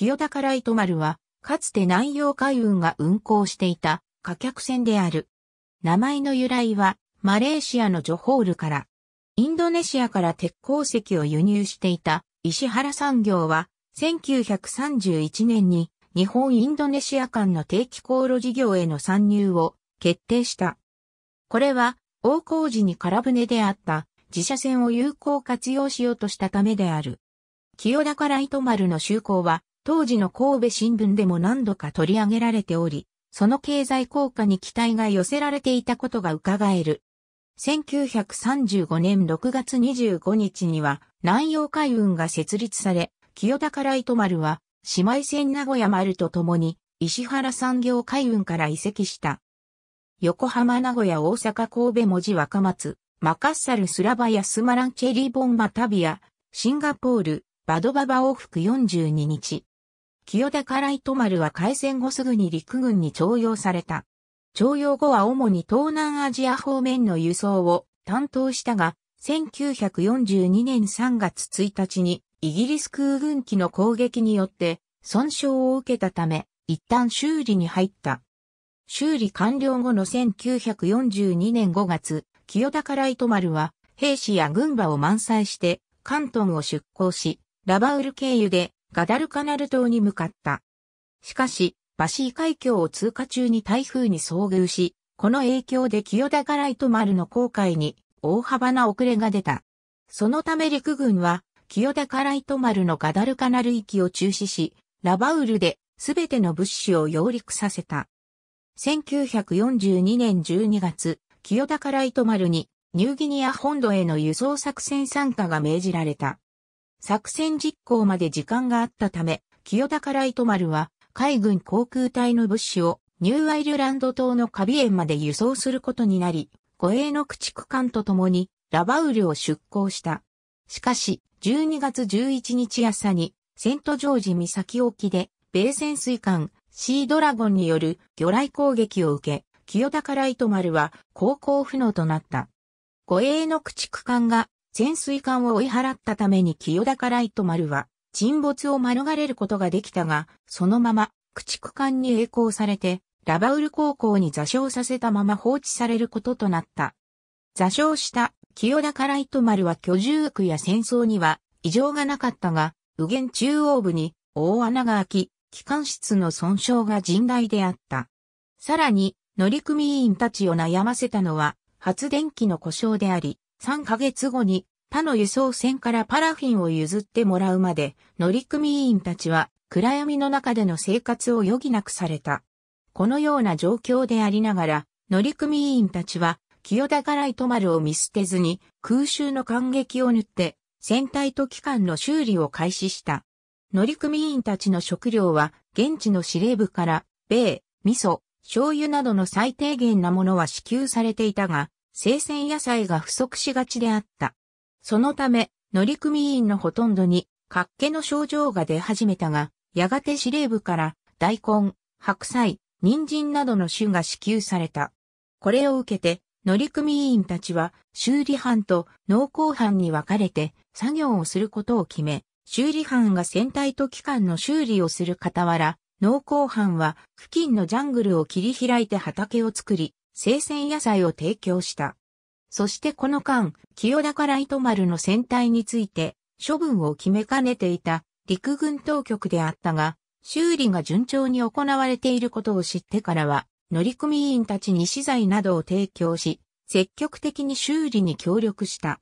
清高ライト丸は、かつて南洋海運が運航していた貨客船である。名前の由来は、マレーシアのジョホールから、インドネシアから鉄鉱石を輸入していた石原産業は、1931年に日本インドネシア間の定期航路事業への参入を決定した。これは、大工事に空船であった自社船を有効活用しようとしたためである。清高ライト丸の就航は当時の神戸新聞でも何度か取り上げられており、その経済効果に期待が寄せられていたことが伺える。1935年6月25日には南洋海運が設立され、清高ライト丸は姉妹船名古屋丸と共に石原産業海運から移籍した。横浜名古屋大阪神戸文字若松、マカッサルスラバヤスマランチェリーボンマタビア、シンガポール、バドババ往復42日。清田から糸丸は開戦後すぐに陸軍に徴用された。徴用後は主に東南アジア方面の輸送を担当したが、1942年3月1日にイギリス空軍機の攻撃によって損傷を受けたため、一旦修理に入った。修理完了後の1942年5月、清田から糸丸は兵士や軍馬を満載して関東を出港し、ラバウル経由でガダルカナル島に向かった。しかし、バシー海峡を通過中に台風に遭遇し、この影響で清田ライト丸の航海に大幅な遅れが出た。そのため陸軍は、清田ライト丸のガダルカナル域を中止し、ラバウルで全ての物資を揚陸させた。1942年12月、清田ライト丸にニューギニア本土への輸送作戦参加が命じられた。作戦実行まで時間があったため、清高ライト丸は海軍航空隊の物資をニューアイルランド島のカビ園まで輸送することになり、護衛の駆逐艦と共にラバウルを出港した。しかし、12月11日朝に、セントジョージ岬沖で、米潜水艦シードラゴンによる魚雷攻撃を受け、清高ライト丸は航行不能となった。護衛の駆逐艦が潜水艦を追い払ったために清高ライト丸は沈没を免れることができたが、そのまま駆逐艦に栄光されて、ラバウル高校に座礁させたまま放置されることとなった。座礁した清高ライト丸は居住区や戦争には異常がなかったが、右舷中央部に大穴が開き、機関室の損傷が甚大であった。さらに、乗組員たちを悩ませたのは発電機の故障であり、3ヶ月後に他の輸送船からパラフィンを譲ってもらうまで乗組員たちは暗闇の中での生活を余儀なくされた。このような状況でありながら乗組員たちは清田柄まるを見捨てずに空襲の感激を塗って船体と機関の修理を開始した。乗組員たちの食料は現地の司令部から米、味噌、醤油などの最低限なものは支給されていたが、生鮮野菜が不足しがちであった。そのため、乗組員のほとんどに、活気の症状が出始めたが、やがて司令部から大根、白菜、人参などの種が支給された。これを受けて、乗組員たちは修理班と農工班に分かれて作業をすることを決め、修理班が船体と機関の修理をする傍ら、農工班は付近のジャングルを切り開いて畑を作り、生鮮野菜を提供した。そしてこの間、清田から糸丸の船体について、処分を決めかねていた陸軍当局であったが、修理が順調に行われていることを知ってからは、乗組員たちに資材などを提供し、積極的に修理に協力した。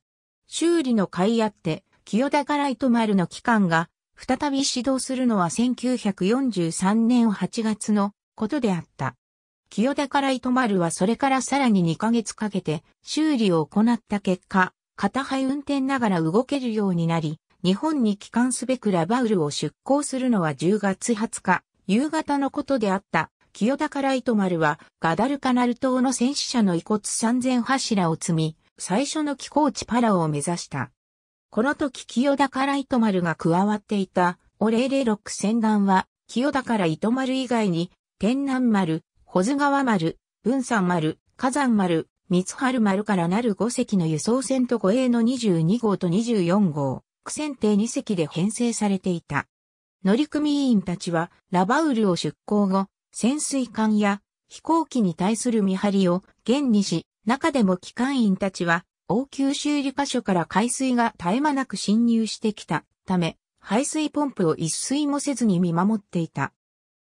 修理の買いあって、清田から糸丸の機関が、再び始動するのは1943年8月のことであった。清田から糸丸はそれからさらに2ヶ月かけて修理を行った結果、片肺運転ながら動けるようになり、日本に帰還すべくラバウルを出港するのは10月20日、夕方のことであった。清田から糸丸は、ガダルカナル島の戦死者の遺骨3000柱を積み、最初の寄港地パラオを目指した。この時清田から糸丸が加わっていた、オレーレロック船団は、清田から糸丸以外に、天南丸、保津川丸、文山丸、火山丸、三春丸からなる5隻の輸送船と護衛の22号と24号、苦戦艇2隻で編成されていた。乗組員たちはラバウルを出港後、潜水艦や飛行機に対する見張りを現にし、中でも機関員たちは応急修理箇所から海水が絶え間なく侵入してきたため、排水ポンプを一水もせずに見守っていた。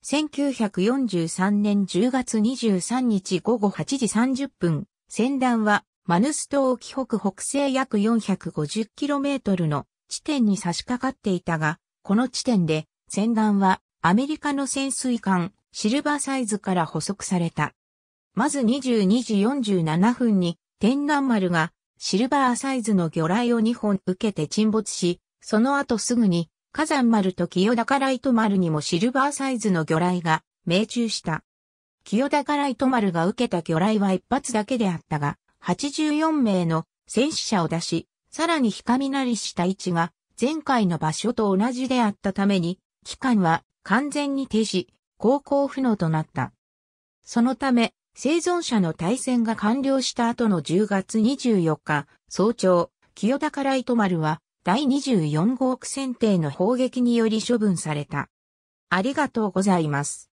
1943年10月23日午後8時30分、船団はマヌス島沖北北西約 450km の地点に差し掛かっていたが、この地点で船団はアメリカの潜水艦シルバーサイズから捕捉された。まず22時47分に天南丸がシルバーサイズの魚雷を2本受けて沈没し、その後すぐに火山丸と清高ライト丸にもシルバーサイズの魚雷が命中した。清高ライト丸が受けた魚雷は一発だけであったが、84名の戦死者を出し、さらに光なりした位置が前回の場所と同じであったために、機関は完全に停止、航行不能となった。そのため、生存者の対戦が完了した後の10月24日、早朝、清高ライト丸は第24号区選定の砲撃により処分された。ありがとうございます。